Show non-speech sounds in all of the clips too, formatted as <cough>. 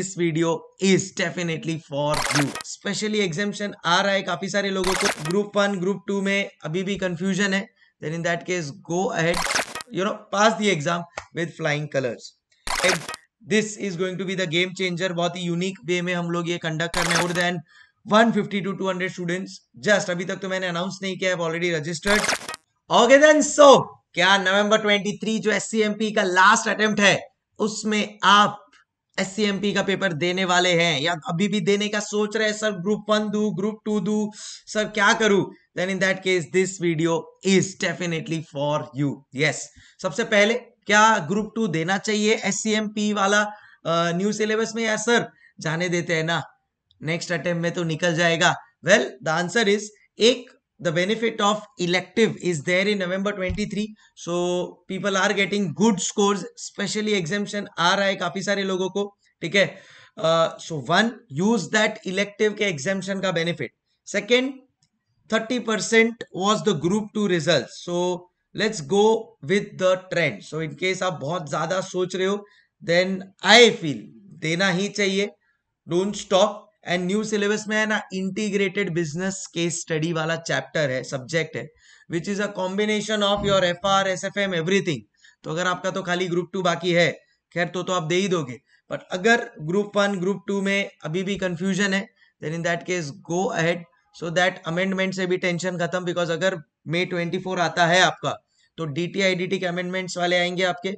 This video is definitely for you specially exemption आ रहा है काफी सारे लोगों को ग्रुप वन ग्रुप टू में अभी भी कंफ्यूजन है then in that case go ahead you know pass the exam with flying colours this is going to be the game changer बहुत ही यूनिक वे में हम लोग ये कंडक्ट करने more than 150 to 200 students just अभी तक तो मैंने अनाउंस नहीं किया है already registered okay then so क्या नवंबर 23 जो एस का लास्ट अटेम्प्ट है उसमें आप एस का पेपर देने वाले हैं या अभी भी देने का सोच रहे हैं सर ग्रुप वन दू ग्रुप टू दू सर क्या करूं then in that case this video is definitely for you yes सबसे पहले क्या ग्रुप टू देना चाहिए एस वाला न्यू सिलेबस में या सर जाने देते हैं ना नेक्स्ट अटेम्प्ट में तो निकल जाएगा वेल द आंसर इज एक the benefit of elective is there in November 23. So people are getting good scores, specially exemption आ रहा है काफी सारे लोगों को ठीक है so one use that elective के एग्जामेशन का benefit second thirty percent was the group two result so let's go with the trend so in case आप बहुत ज्यादा सोच रहे हो देन आई फील देना ही चाहिए don't stop and new syllabus में है ना इंटीग्रेटेड बिजनेस केस स्टडी वाला चैप्टर है सब्जेक्ट है which is a combination of your F R S F M everything तो अगर आपका तो खाली ग्रुप टू बाकी है खैर तो तो आप दे ही दोगे बट अगर ग्रुप वन ग्रुप टू में अभी भी कंफ्यूजन है then in that case go ahead so that amendment से भी टेंशन खत्म बिकॉज अगर मे ट्वेंटी फोर आता है आपका तो D T I D T के अमेंडमेंट्स वाले आएंगे आपके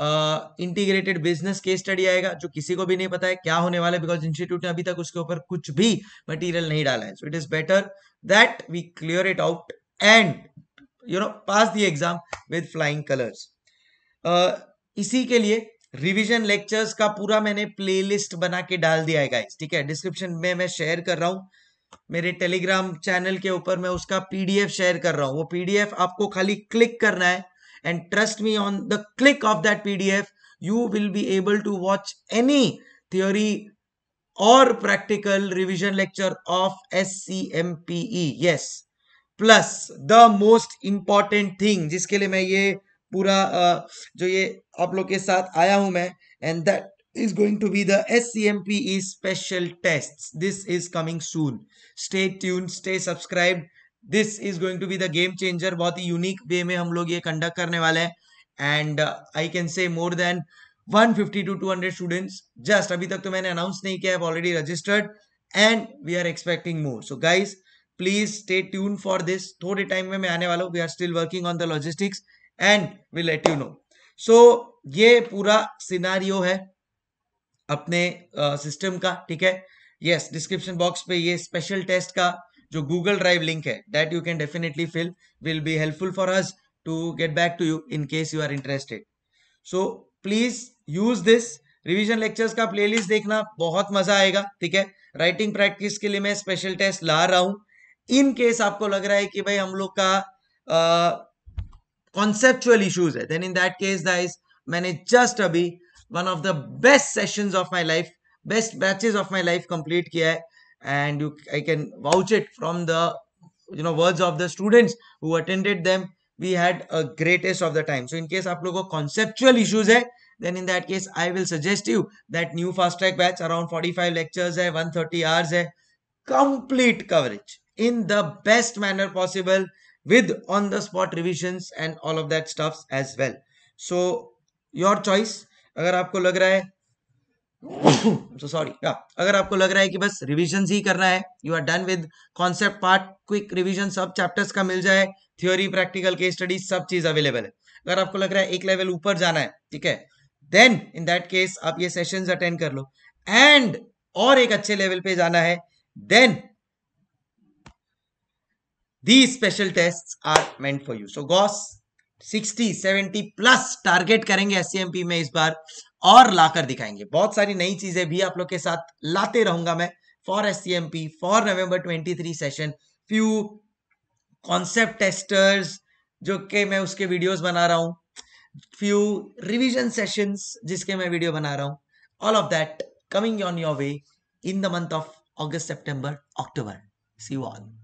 इंटीग्रेटेड बिजनेस केस स्टडी आएगा जो किसी को भी नहीं पता है क्या होने वाला है बिकॉज इंस्टीट्यूट ने अभी तक उसके ऊपर कुछ भी मटेरियल नहीं डाला है so it is better that we clear it out and you know pass the exam with flying colours इसी के लिए रिविजन लेक्चर्स का पूरा मैंने लिस्ट बना के डाल दिया है गाइज ठीक है डिस्क्रिप्शन में मैं शेयर कर रहा हूँ मेरे टेलीग्राम चैनल के ऊपर मैं उसका पीडीएफ शेयर कर रहा हूँ वो पीडीएफ आपको खाली क्लिक करना है And trust me, on the click of that PDF, you will be able to watch any theory or practical revision lecture of SCMPE. Yes. Plus the most important thing जिसके लिए pura ये पूरा जो ये आप लोग के साथ आया हूं मैं and that is going to be the SCMPE special tests. This is coming soon. Stay tuned, stay subscribed. This is going to be the game changer बहुत ही यूनिक वे में हम लोग ये कंडक्ट करने वाले हैं and I can say more than 150 to 200 students just अभी तक तो मैंने अनाउंस नहीं किया है already registered and we are expecting more so guys please stay tune for this थोड़े टाइम में मैं आने वाला हूँ we are still working on the logistics and we let you know so ये पूरा सिनारियो है अपने सिस्टम uh, का ठीक है यस डिस्क्रिप्शन बॉक्स पे ये स्पेशल टेस्ट का जो गूगल ड्राइव लिंक है that you can definitely fill will be helpful for us to get back to you in case you are interested so please use this revision lectures का playlist देखना बहुत मजा आएगा ठीक है राइटिंग प्रैक्टिस के लिए मैं स्पेशल टेस्ट ला रहा हूं इन केस आपको लग रहा है कि भाई हम लोग का कॉन्सेप्चुअल इश्यूज है then in that case dies मैंने जस्ट अभी one of the best sessions of my life best batches of my life complete किया है and you, I can vouch it from the you know words of the students who attended them we had a greatest of the time so in case aap logo conceptual issues hai then in that case i will suggest you that new fast track batch around 45 lectures hai 130 hours hai complete coverage in the best manner possible with on the spot revisions and all of that stuffs as well so your choice अगर आपको लग सो <coughs> yeah. अगर आपको लग रहा है कि बस रिविजन ही करना है you are done with concept part quick revision सब चैप्टर्स का मिल जाए थ्योरी प्रैक्टिकल केस स्टडी सब चीज अवेलेबल है अगर आपको लग रहा है एक लेवल ऊपर जाना है ठीक है देन इन दैट केस आप ये सेशन अटेंड कर लो एंड और एक अच्छे लेवल पे जाना है then the special test are meant for you so गॉस 60 70 प्लस टारगेट करेंगे एस e में इस बार और लाकर दिखाएंगे बहुत सारी नई चीजें भी आप लोग के साथ लाते रहूंगा मैं for S C M P for November twenty three session few concept testers जो के मैं उसके वीडियोस बना रहा हूँ फ्यू रिविजन सेशंस जिसके मैं वीडियो बना रहा हूँ all of that coming on your way in the month of August September October see you all